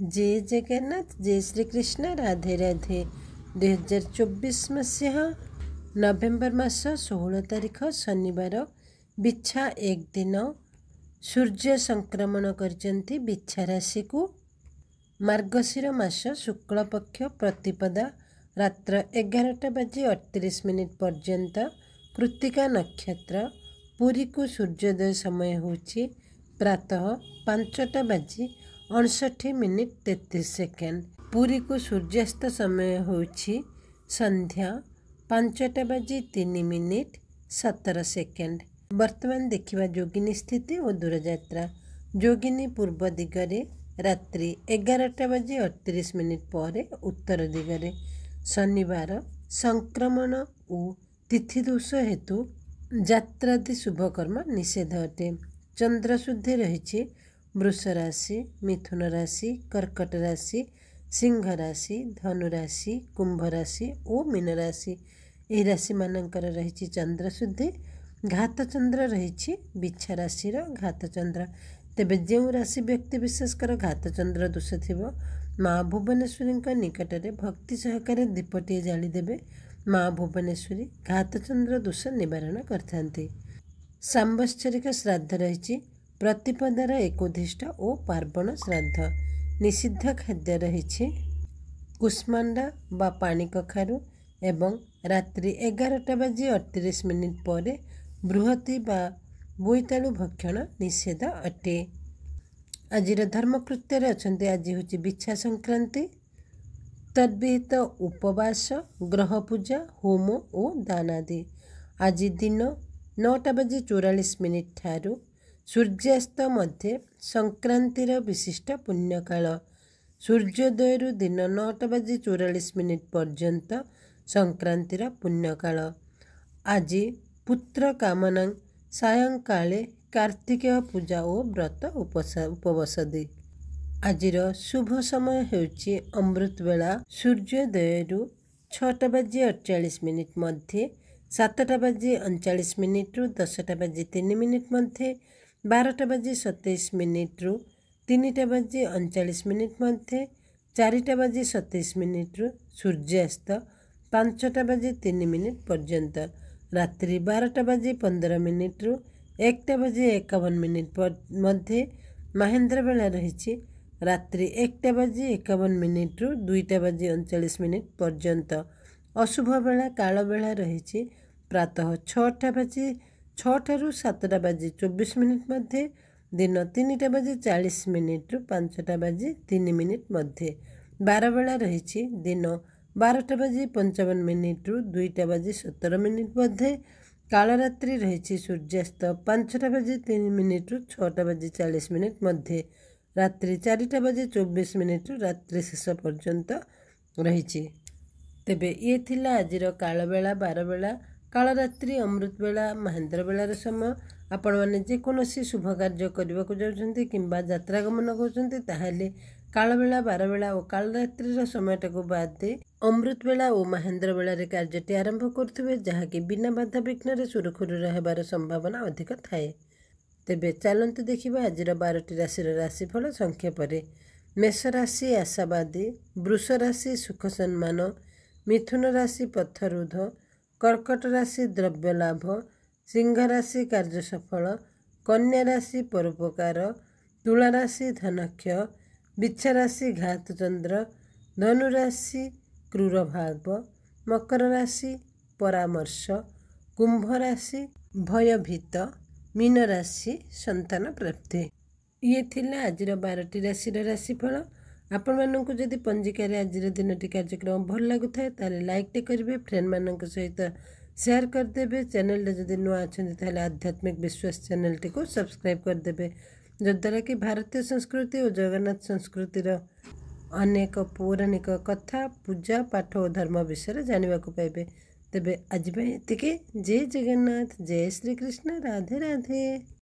जय जगन्नाथ जय श्री कृष्ण राधे राधे दुई हजार चौबिस मसीह नभेम्बर मास षोह तारिख शनिवार एक दिन सूर्य राशि को मर्गशिर मास शुक्लपक्ष प्रतिपदा रात एघारटा बाजे अठतिस मिनट पर्यन्त कृतिका नक्षत्र को सूर्योदय समय हौँ प्रातः पाँचा बाजे मिनिट मिनट तेतिस सेकेन्ड को सूर्यास्त समय हुन्छ संध्या पाँचटा बाजे तिन मिनिट सतर सेकेन्ड बर्तमान देखा जोगिनी स्थिति दूर जा जोगिनी पूर्व दिगरे दिगले राति एघारटा बाजे मिनिट मिनट उत्तर दिगरे शनिवार संक्रमण ओ तिथि दोष हेतु जा शुभकर्म निषेध अटे चन्द्रशुद्धि रहेछ ବୃଷ ରାଶି ମିଥୁନ ରାଶି କର୍କଟ ରାଶି ସିଂହ ରାଶି ଧନୁ ରାଶି କୁମ୍ଭ ରାଶି ଓ ମୀନ ରାଶି ଏହି ରାଶିମାନଙ୍କର ରହିଛି ଚନ୍ଦ୍ରଶୁଦ୍ଧି ଘାତଚନ୍ଦ୍ର ରହିଛି ବିଛା ରାଶିର ଘାତଚନ୍ଦ୍ର ତେବେ ଯେଉଁ ରାଶି ବ୍ୟକ୍ତି ବିଶେଷକର ଘାତଚନ୍ଦ୍ର ଦୋଷ ଥିବ ମା' ଭୁବନେଶ୍ୱରୀଙ୍କ ନିକଟରେ ଭକ୍ତି ସହକାରେ ଦୀପଟିଏ ଜାଳିଦେବେ ମା' ଭୁବନେଶ୍ୱରୀ ଘାତଚନ୍ଦ୍ର ଦୋଷ ନିବାରଣ କରିଥାନ୍ତି ସାମ୍ବତ୍ସରିକ ଶ୍ରାଦ୍ଧ ରହିଛି ପ୍ରତିପଦର ଏକୋଧିଷ୍ଟ ଓ ପାର୍ବଣ ଶ୍ରାଦ୍ଧ ନିଷିଦ୍ଧ ଖାଦ୍ୟ ରହିଛି କୁଷ୍ମାଣ୍ଡା ବା ପାଣି କଖାରୁ ଏବଂ ରାତ୍ରି ଏଗାରଟା ବାଜି ଅଠତିରିଶ ମିନିଟ୍ ପରେ ବୃହତି ବା ବୋଇତାଳୁ ଭକ୍ଷଣ ନିଷେଧ ଅଟେ ଆଜିର ଧର୍ମକୃତ୍ୟରେ ଅଛନ୍ତି ଆଜି ହେଉଛି ବିଛା ସଂକ୍ରାନ୍ତି ତଦ୍ବିହିତ ଉପବାସ ଗ୍ରହ ପୂଜା ହୋମ ଓ ଦାନାଦି ଆଜି ଦିନ ନଅଟା ବାଜି ଚଉରାଳିଶ ମିନିଟ୍ ଠାରୁ ସୂର୍ଯ୍ୟାସ୍ତ ମଧ୍ୟ ସଂକ୍ରାନ୍ତିର ବିଶିଷ୍ଟ ପୁଣ୍ୟକାଳ ସୂର୍ଯ୍ୟୋଦୟରୁ ଦିନ ନଅଟା ବାଜି ଚଉରାଳିଶ ମିନିଟ୍ ପର୍ଯ୍ୟନ୍ତ ସଂକ୍ରାନ୍ତିର ପୁଣ୍ୟକାଳ ଆଜି ପୁତ୍ର କାମନା ସାୟଙ୍କାଳେ କାର୍ତ୍ତିକେୟ ପୂଜା ଓ ବ୍ରତ ଉପବସଦୀ ଆଜିର ଶୁଭ ସମୟ ହେଉଛି ଅମୃତବେଳା ସୂର୍ଯ୍ୟୋଦୟରୁ ଛଅଟା ବାଜି ଅଠଚାଳିଶ ମିନିଟ୍ ମଧ୍ୟ ସାତଟା ବାଜି ଅଣଚାଳିଶ ମିନିଟ୍ରୁ ଦଶଟା ବାଜି ତିନି ମିନିଟ୍ ମଧ୍ୟ ବାରଟା ବାଜି ସତେଇଶ ମିନିଟ୍ରୁ ତିନିଟା ବାଜି ଅଣଚାଳିଶ ମିନିଟ୍ ମଧ୍ୟ ଚାରିଟା ବାଜି ସତେଇଶ ମିନିଟ୍ରୁ ସୂର୍ଯ୍ୟାସ୍ତ ପାଞ୍ଚଟା ବାଜି ତିନି ମିନିଟ୍ ପର୍ଯ୍ୟନ୍ତ ରାତ୍ରି ବାରଟା ବାଜି ପନ୍ଦର ମିନିଟ୍ରୁ ଏକଟା ବାଜି ଏକାବନ ମିନିଟ୍ ମଧ୍ୟ ମହେନ୍ଦ୍ର ବେଳା ରହିଛି ରାତ୍ରି ଏକଟା ବାଜି ଏକାବନ ମିନିଟ୍ରୁ ଦୁଇଟା ବାଜି ଅଣଚାଳିଶ ମିନିଟ୍ ପର୍ଯ୍ୟନ୍ତ ଅଶୁଭ ବେଳା କାଳବେଳା ରହିଛି ପ୍ରାତଃ ଛଅଟା ବାଜି ଛଅଟାରୁ ସାତଟା ବାଜି ଚବିଶ ମିନିଟ୍ ମଧ୍ୟ ଦିନ ତିନିଟା ବାଜି ଚାଳିଶ ମିନିଟ୍ରୁ ପାଞ୍ଚଟା ବାଜି ତିନି ମିନିଟ୍ ମଧ୍ୟ ବାରବେଳା ରହିଛି ଦିନ ବାରଟା ବାଜି ପଞ୍ଚାବନ ମିନିଟ୍ରୁ ଦୁଇଟା ବାଜି ସତର ମିନିଟ୍ ମଧ୍ୟ କାଳରାତ୍ରି ରହିଛି ସୂର୍ଯ୍ୟାସ୍ତ ପାଞ୍ଚଟା ବାଜି ତିନି ମିନିଟ୍ରୁ ଛଅଟା ବାଜି ଚାଳିଶ ମିନିଟ୍ ମଧ୍ୟ ରାତ୍ରି ଚାରିଟା ବାଜି ଚବିଶ ମିନିଟ୍ରୁ ରାତ୍ରି ଶେଷ ପର୍ଯ୍ୟନ୍ତ ରହିଛି ତେବେ ଇଏ ଥିଲା ଆଜିର କାଳବେଳା ବାରବେଳା କାଳରାତ୍ରି ଅମୃତ ବେଳା ମହେନ୍ଦ୍ର ବେଳାର ସମୟ ଆପଣମାନେ ଯେକୌଣସି ଶୁଭ କାର୍ଯ୍ୟ କରିବାକୁ ଯାଉଛନ୍ତି କିମ୍ବା ଯାତ୍ରା ଗମନ କରୁଛନ୍ତି ତାହେଲେ କାଳବେଳା ବାରବେଳା ଓ କାଳରାତ୍ରିର ସମୟଟାକୁ ବାଦ ଦେଇ ଅମୃତ ବେଳା ଓ ମହେନ୍ଦ୍ର ବେଳାରେ କାର୍ଯ୍ୟଟି ଆରମ୍ଭ କରୁଥିବେ ଯାହାକି ବିନା ବାଧାବିଘ୍ନରେ ସୁରୁଖୁରୁରେ ହେବାର ସମ୍ଭାବନା ଅଧିକ ଥାଏ ତେବେ ଚାଲନ୍ତୁ ଦେଖିବା ଆଜିର ବାରଟି ରାଶିର ରାଶିଫଳ ସଂକ୍ଷେପରେ ମେଷ ରାଶି ଆଶାବାଦୀ ବୃଷ ରାଶି ସୁଖ ସମ୍ମାନ ମିଥୁନ ରାଶି ପଥରୁଧ କର୍କଟ ରାଶି ଦ୍ରବ୍ୟ ଲାଭ ସିଂହ ରାଶି କାର୍ଯ୍ୟ ସଫଳ କନ୍ୟା ରାଶି ପରୋପକାର ତୁଳା ରାଶି ଧନକ୍ଷୟ ବିଛା ରାଶି ଘାତଚନ୍ଦ୍ର ଧନୁରାଶି କ୍ରୁର ଭାବ ମକର ରାଶି ପରାମର୍ଶ କୁମ୍ଭ ରାଶି ଭୟଭୀତ ମୀନ ରାଶି ସନ୍ତାନ ପ୍ରାପ୍ତି ଇଏ ଥିଲା ଆଜିର ବାରଟି ରାଶିର ରାଶିଫଳ आपण मानक पंजीकार आज दिन की कार्यक्रम भल लगुए लाइकटे करेंगे फ्रेंड मान सहित सेयार करदे चेल्टे जब नुआ अच्छा आध्यात्मिक विश्वास चैनल टी को सब्सक्राइब करदे जद्वारा कि भारतीय संस्कृति और जगन्नाथ संस्कृति अनेक पौराणिक कथा पूजा पाठ और धर्म विषय जानवाक पाइबे तेज आज ये जय जगन्नाथ जय श्रीकृष्ण राधे राधे